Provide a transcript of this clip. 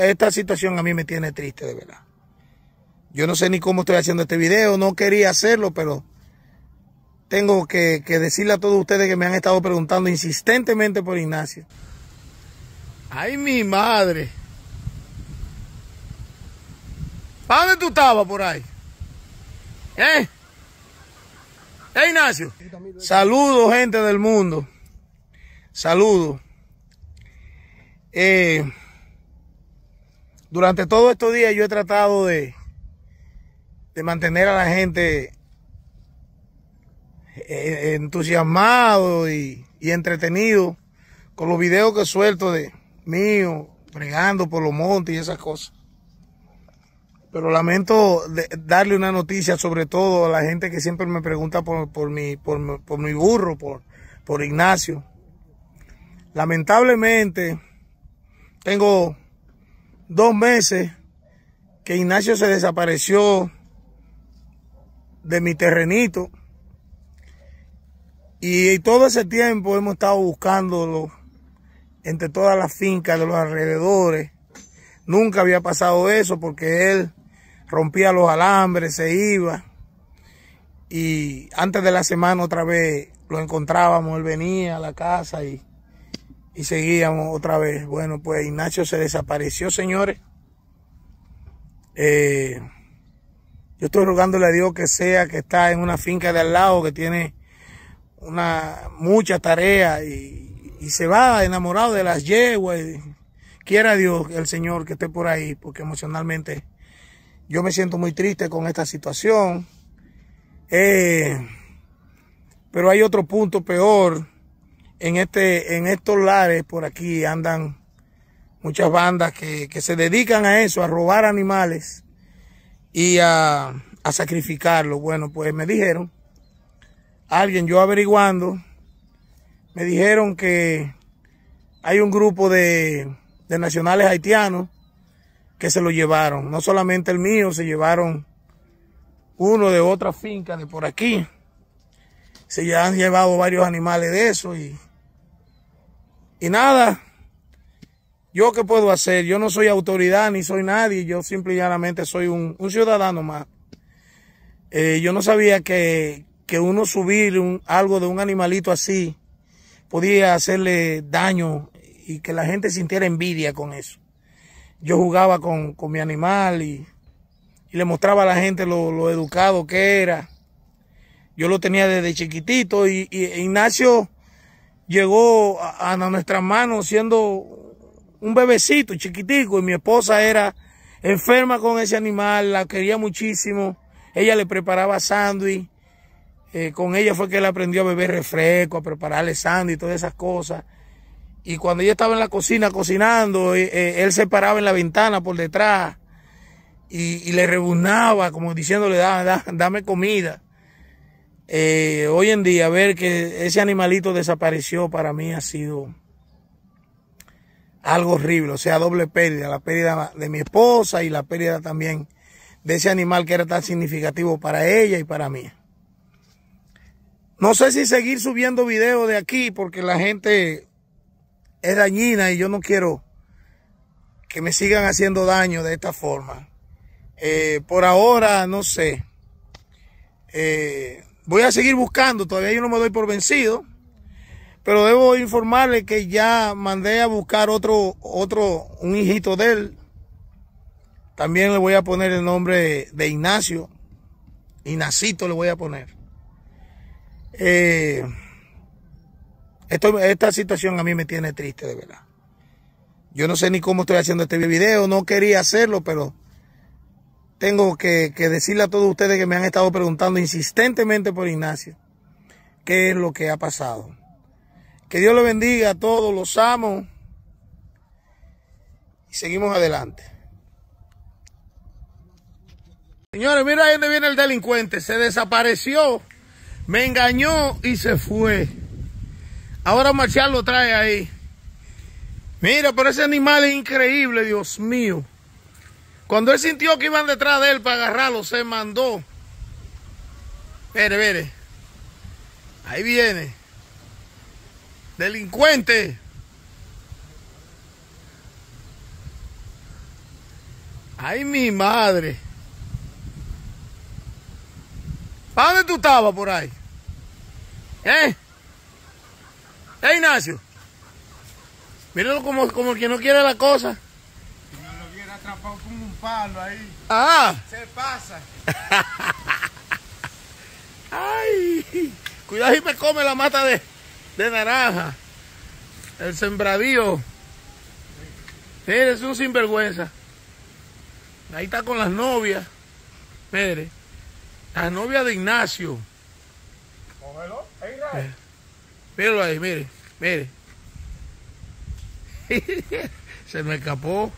esta situación a mí me tiene triste, de verdad. Yo no sé ni cómo estoy haciendo este video, no quería hacerlo, pero tengo que, que decirle a todos ustedes que me han estado preguntando insistentemente por Ignacio. ¡Ay, mi madre! ¿Para dónde tú estabas por ahí? ¿Eh? ¿Eh, Ignacio? Saludos, gente del mundo. Saludos. Eh... Durante todos estos días yo he tratado de, de mantener a la gente eh, entusiasmado y, entretenido con los videos que suelto de mío, pregando por los montes y esas cosas. Pero lamento darle una noticia, sobre todo a la gente que siempre me pregunta por, por, mi, por, mi burro, por, por Ignacio. Lamentablemente, tengo dos meses que Ignacio se desapareció de mi terrenito. Y todo ese tiempo hemos estado buscándolo entre todas las fincas de los alrededores. Nunca había pasado eso porque él rompía los alambres, se iba. Y antes de la semana otra vez lo encontrábamos, él venía a la casa y y seguíamos otra vez. Bueno, pues Ignacio se desapareció, señores. Eh, yo estoy rogándole a Dios que sea que está en una finca de al lado, que tiene una mucha tarea y, se va enamorado de las yeguas. Quiera Dios, el Señor, que esté por ahí, porque emocionalmente yo me siento muy triste con esta situación. Eh, pero hay otro punto peor en, este, en estos lares por aquí andan muchas bandas que, se dedican a eso, a robar animales y a, a sacrificarlos. Bueno, pues me dijeron, alguien yo averiguando, me dijeron que hay un grupo de, nacionales haitianos que se lo llevaron. No solamente el mío, se llevaron uno de otra finca de por aquí. Se ya han llevado varios animales de eso y y nada, yo qué puedo hacer, yo no soy autoridad ni soy nadie, yo simple y soy un, ciudadano más. Eh, yo no sabía que, que uno subir algo de un animalito así podía hacerle daño y que la gente sintiera envidia con eso. Yo jugaba con, mi animal y, le mostraba a la gente lo, educado que era. Yo lo tenía desde chiquitito y, y Ignacio llegó a, nuestras manos siendo un bebecito chiquitico y mi esposa era enferma con ese animal, la quería muchísimo. Ella le preparaba sándwich. Eh, con ella fue que él aprendió a beber refresco, a prepararle sándwich y todas esas cosas. Y cuando ella estaba en la cocina cocinando, eh, eh, él se paraba en la ventana por detrás y, le rebuznaba, como diciéndole, dame comida. Eh, hoy en día ver que ese animalito desapareció para mí ha sido algo horrible, o sea, doble pérdida, la pérdida de mi esposa y la pérdida también de ese animal que era tan significativo para ella y para mí. No sé si seguir subiendo videos de aquí porque la gente es dañina y yo no quiero que me sigan haciendo daño de esta forma. Eh, por ahora, no sé. Eh, voy a seguir buscando, todavía yo no me doy por vencido, pero debo informarle que ya mandé a buscar otro, otro, un hijito de él. También le voy a poner el nombre de Ignacio. Ignacito le voy a poner. Eh, esta situación a mí me tiene triste, de verdad. Yo no sé ni cómo estoy haciendo este video, no quería hacerlo, pero tengo que, decirle a todos ustedes que me han estado preguntando insistentemente por Ignacio qué es lo que ha pasado. Que Dios lo bendiga a todos, los amo. Y seguimos adelante. Señores, mira donde viene el delincuente. Se desapareció, me engañó y se fue. Ahora Marcial lo trae ahí. Mira, pero ese animal es increíble, Dios mío. Cuando él sintió que iban detrás de él para agarrarlo, se mandó. Mire, mire. Ahí viene. Delincuente. Ay, mi madre. ¿Para dónde tú estabas por ahí? ¿Eh? ¿Eh, Ignacio? Míralo como, como el que no quiere la cosa atrapado con un palo ahí. Ah. Se pasa. Ay. Cuidado y me come la mata de, naranja. El sembradío. Eres un sinvergüenza. Ahí está con las novias. Mire. La novia de Ignacio. Cógelo. Míralo eh, ahí, mire. Mire. Se me escapó.